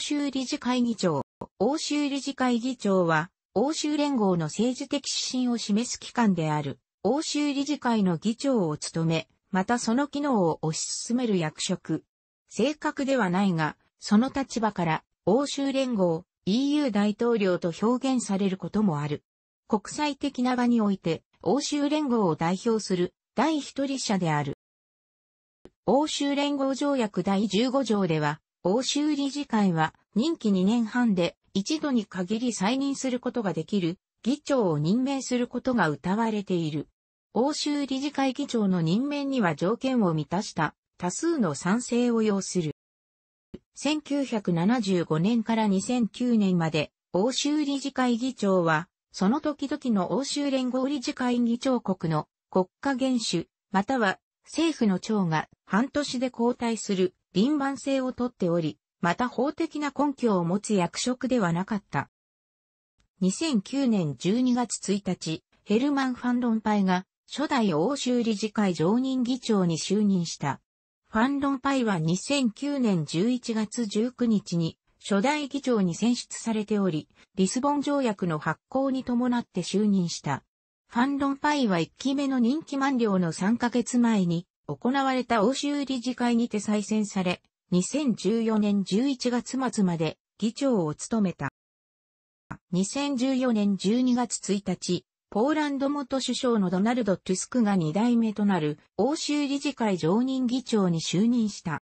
州理事会議長。欧州理事会議長は、欧州連合の政治的指針を示す機関である、欧州理事会の議長を務め、またその機能を推し進める役職。正確ではないが、その立場から、欧州連合、EU 大統領と表現されることもある。国際的な場において、欧州連合を代表する第一人者である。欧州連合条約第15条では、欧州理事会は任期2年半で一度に限り再任することができる議長を任命することが謳われている。欧州理事会議長の任命には条件を満たした多数の賛成を要する。1975年から2009年まで欧州理事会議長は、その時々の欧州連合理事会議長国の国家元首、または政府の長が半年で交代する輪番制をとっており、また法的な根拠を持つ役職ではなかった。2009年12月1日、ヘルマン・ファン・ロンパイが初代欧州理事会常任議長に就任した。ファン・ロンパイは2009年11月19日に初代議長に選出されており、リスボン条約の発行に伴って就任した。ファン・ロンパイは1期目の任期満了の3ヶ月前に行われた欧州理事会にて再選され、2014年11月末まで議長を務めた。2014年12月1日、ポーランド元首相のドナルド・トゥスクが2代目となる欧州理事会常任議長に就任した。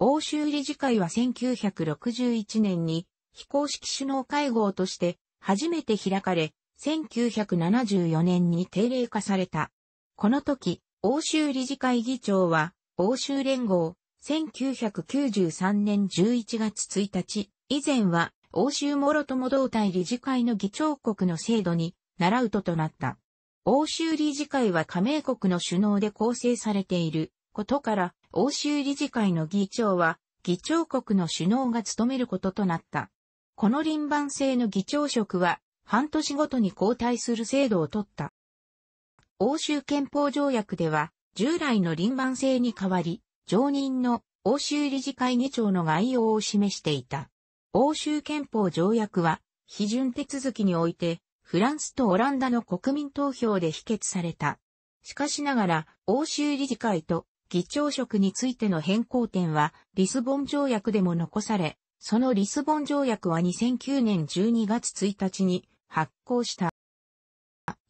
欧州理事会は1961年に非公式首脳会合として初めて開かれ、1974年に定例化された。この時、欧州理事会議長は、欧州連合、1993年11月1日、以前は欧州諸友同体理事会の議長国の制度に習うととなった。欧州理事会は加盟国の首脳で構成されていることから、欧州理事会の議長は議長国の首脳が務めることとなった。この輪番制の議長職は半年ごとに交代する制度をとった。欧州憲法条約では従来の輪番制に代わり、常任の欧州理事会議長の概要を示していた。欧州憲法条約は、批准手続きにおいて、フランスとオランダの国民投票で否決された。しかしながら、欧州理事会と議長職についての変更点は、リスボン条約でも残され、そのリスボン条約は2009年12月1日に発行した。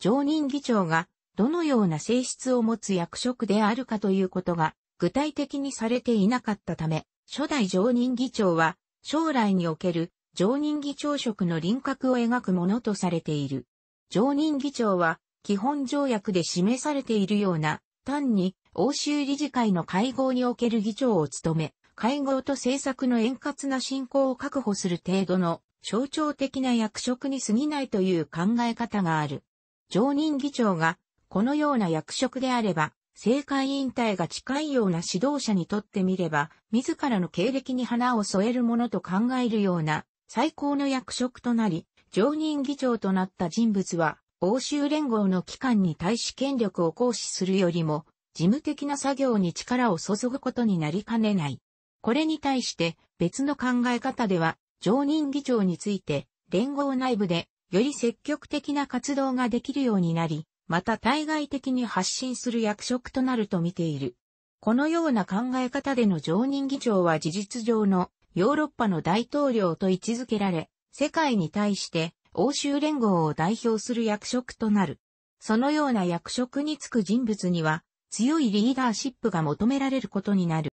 常任議長が、どのような性質を持つ役職であるかということが具体的にされていなかったため、初代常任議長は、将来における常任議長職の輪郭を描くものとされている。常任議長は、基本条約で示されているような、単に欧州理事会の会合における議長を務め、会合と政策の円滑な進行を確保する程度の象徴的な役職に過ぎないという考え方がある。常任議長がこのような役職であれば、政界引退が近いような指導者にとってみれば、自らの経歴に花を添えるものと考えるような最高の役職となり、常任議長となった人物は、欧州連合の機関に対し権力を行使するよりも、事務的な作業に力を注ぐことになりかねない。これに対して別の考え方では、常任議長について、連合内部でより積極的な活動ができるようになり、また対外的に発信する役職となると見ている。このような考え方での常任議長は事実上のヨーロッパの大統領と位置づけられ、世界に対して欧州連合を代表する役職となる。そのような役職に就く人物には強いリーダーシップが求められることになる。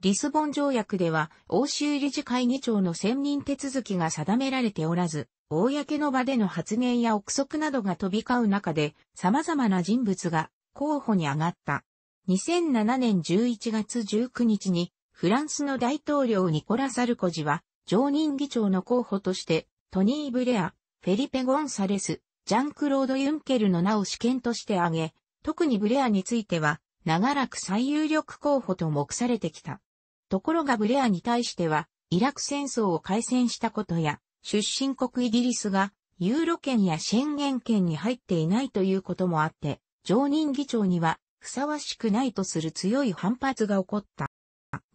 リスボン条約では、欧州理事会議長の選任手続きが定められておらず、公の場での発言や憶測などが飛び交う中で、様々な人物が候補に上がった。2007年11月19日に、フランスの大統領ニコラ・サルコジは、常任議長の候補として、トニー・ブレア、フェリペ・ゴンサレス、ジャンクロード・ユンケルの名を試験として挙げ、特にブレアについては、長らく最有力候補と目されてきた。ところがブレアに対しては、イラク戦争を開戦したことや、出身国イギリスが、ユーロ圏やシェンゲン圏に入っていないということもあって、常任議長には、ふさわしくないとする強い反発が起こった。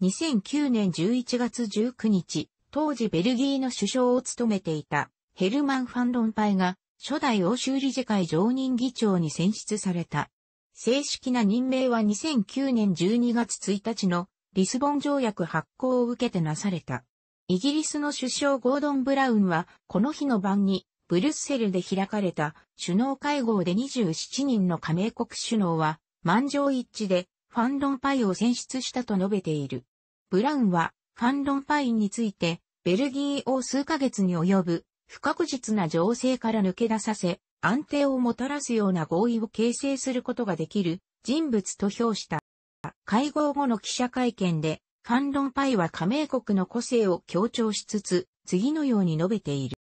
2009年11月19日、当時ベルギーの首相を務めていたヘルマン・ファンロンパイが初代欧州理事会常任議長に選出された。正式な任命は2009年12月1日のリスボン条約発行を受けてなされた。イギリスの首相ゴードン・ブラウンはこの日の晩にブルッセルで開かれた首脳会合で27人の加盟国首脳は満場一致でファン・ロンパイを選出したと述べている。ブラウンはファン・ロンパイについてベルギーを数ヶ月に及ぶ不確実な情勢から抜け出させ安定をもたらすような合意を形成することができる人物と評した。会合後の記者会見で、ファン・ロンパイは加盟国の個性を強調しつつ、次のように述べている。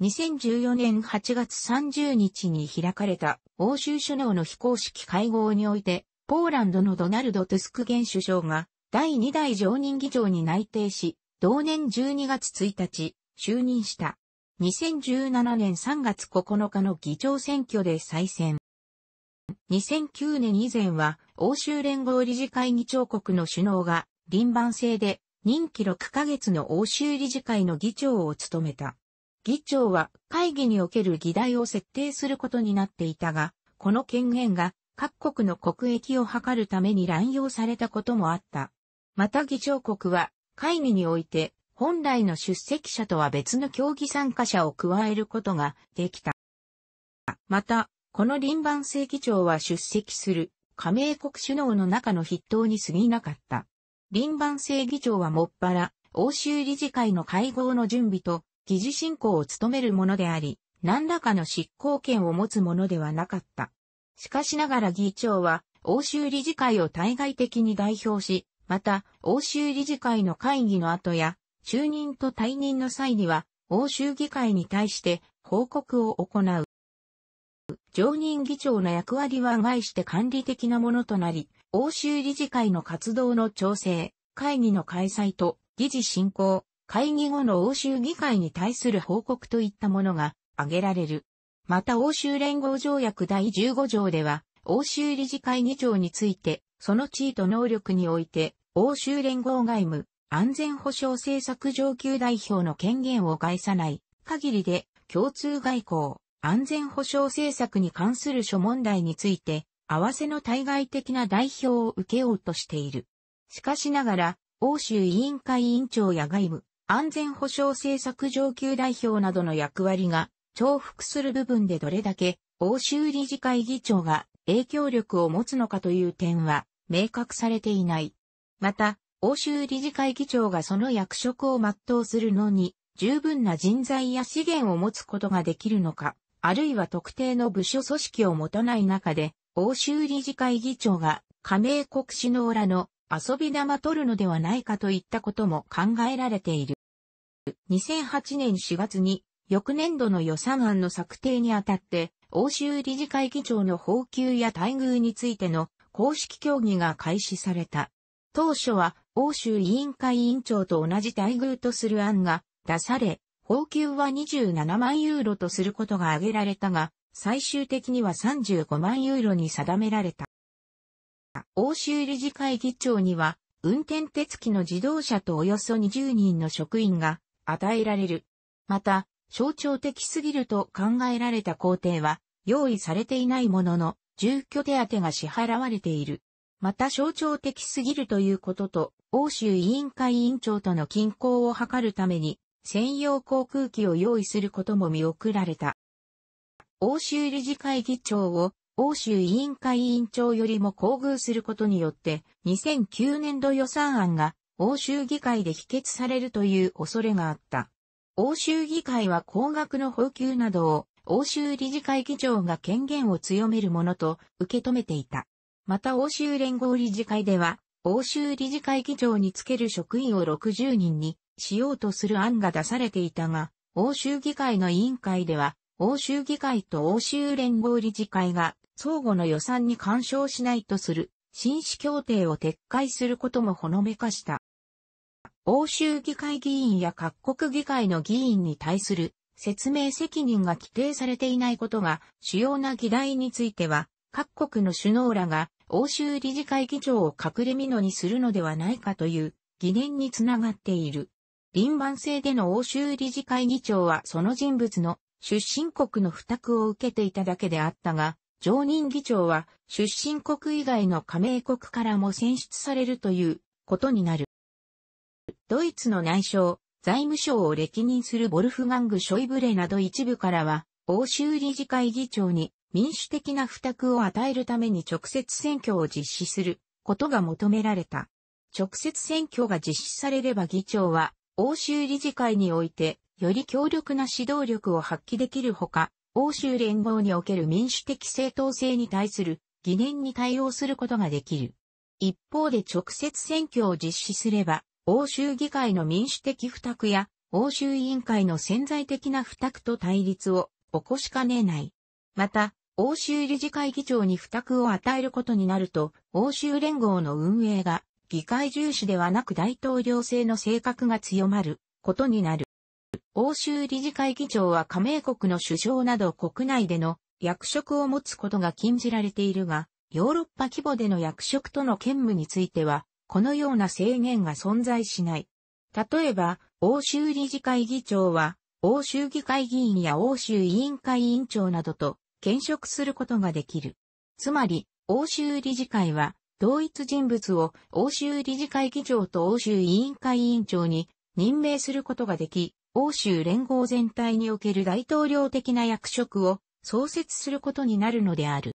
2014年8月30日に開かれた欧州首脳の非公式会合において、ポーランドのドナルド・トゥスク現首相が第2代常任議長に内定し、同年12月1日、就任した。2017年3月9日の議長選挙で再選。2009年以前は欧州連合理事会議長国の首脳が臨番制で任期6ヶ月の欧州理事会の議長を務めた。議長は会議における議題を設定することになっていたが、この権限が各国の国益を図るために乱用されたこともあった。また議長国は会議において本来の出席者とは別の競技参加者を加えることができた。また、この輪番正議長は出席する加盟国首脳の中の筆頭に過ぎなかった。輪番正議長はもっぱら、欧州理事会の会合の準備と議事進行を務めるものであり、何らかの執行権を持つものではなかった。しかしながら議長は、欧州理事会を対外的に代表し、また、欧州理事会の会議の後や、就任と退任の際には、欧州議会に対して報告を行う。常任議長の役割は外して管理的なものとなり、欧州理事会の活動の調整、会議の開催と議事進行、会議後の欧州議会に対する報告といったものが挙げられる。また欧州連合条約第15条では、欧州理事会議長について、その地位と能力において、欧州連合外務、安全保障政策上級代表の権限を害さない限りで共通外交、安全保障政策に関する諸問題について、合わせの対外的な代表を受けようとしている。しかしながら、欧州委員会委員長や外務、安全保障政策上級代表などの役割が重複する部分でどれだけ欧州理事会議長が影響力を持つのかという点は明確されていない。また、欧州理事会議長がその役職を全うするのに、十分な人材や資源を持つことができるのか、あるいは特定の部署組織を持たない中で、欧州理事会議長が加盟国首脳らの遊び玉取るのではないかといったことも考えられている。2008年4月に翌年度の予算案の策定にあたって、欧州理事会議長の報給や待遇についての公式協議が開始された。当初は欧州委員会委員長と同じ待遇とする案が出され、報給は27万ユーロとすることが挙げられたが、最終的には35万ユーロに定められた。欧州理事会議長には、運転手付きの自動車とおよそ20人の職員が与えられる。また、象徴的すぎると考えられた工程は用意されていないものの、住居手当が支払われている。また象徴的すぎるということと欧州委員会委員長との均衡を図るために、専用航空機を用意することも見送られた。欧州理事会議長を欧州委員会委員長よりも厚遇することによって、2009年度予算案が欧州議会で否決されるという恐れがあった。欧州議会は高額の補給などを欧州理事会議長が権限を強めるものと受け止めていた。また欧州連合理事会では欧州理事会議長につける職員を60人にしようとする案が出されていたが、欧州議会の委員会では、欧州議会と欧州連合理事会が相互の予算に干渉しないとする紳士協定を撤回することもほのめかした。欧州議会議員や各国議会の議員に対する説明責任が規定されていないことが主要な議題については各国の首脳らが欧州理事会議長を隠れ蓑にするのではないかという疑念につながっている。臨番制での欧州理事会議長はその人物の出身国の付託を受けていただけであったが、常任議長は出身国以外の加盟国からも選出されるということになる。ドイツの内相、財務省を歴任するボルフガング・ショイブレなど一部からは、欧州理事会議長に民主的な付託を与えるために直接選挙を実施することが求められた。直接選挙が実施されれば議長は欧州理事会においてより強力な指導力を発揮できるほか、欧州連合における民主的正当性に対する疑念に対応することができる。一方で直接選挙を実施すれば、欧州議会の民主的付託や欧州委員会の潜在的な付託と対立を起こしかねない。また、欧州理事会議長に付託を与えることになると、欧州連合の運営が議会重視ではなく大統領制の性格が強まることになる。欧州理事会議長は加盟国の首相など国内での役職を持つことが禁じられているが、ヨーロッパ規模での役職との兼務については、このような制限が存在しない。例えば、欧州理事会議長は、欧州議会議員や欧州委員会委員長などと検職することができる。つまり、欧州理事会は、同一人物を欧州理事会議長と欧州委員会委員長に任命することができ、欧州連合全体における大統領的な役職を創設することになるのである。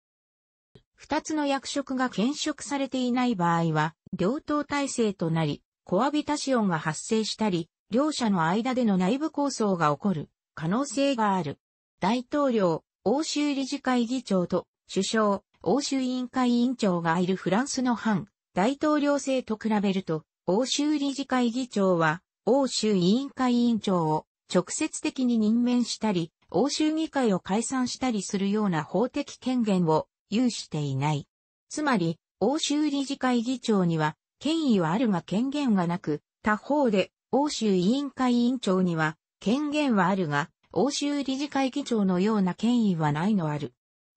二つの役職が兼職されていない場合は、両党体制となり、コアビタシオンが発生したり、両者の間での内部抗争が起こる可能性がある。大統領、欧州理事会議長と首相、欧州委員会委員長がいるフランスの反大統領制と比べると、欧州理事会議長は欧州委員会委員長を直接的に任命したり、欧州議会を解散したりするような法的権限を有していない。つまり、欧州理事会議長には権威はあるが権限がなく、他方で、欧州委員会委員長には権限はあるが欧州理事会議長のような権威はないのある。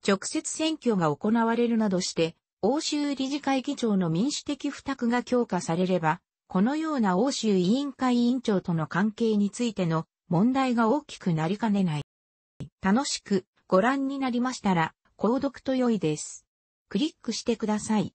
直接選挙が行われるなどして、欧州理事会議長の民主的付託が強化されれば、このような欧州委員会委員長との関係についての問題が大きくなりかねない。楽しくご覧になりましたら、購読と良いです。クリックしてください。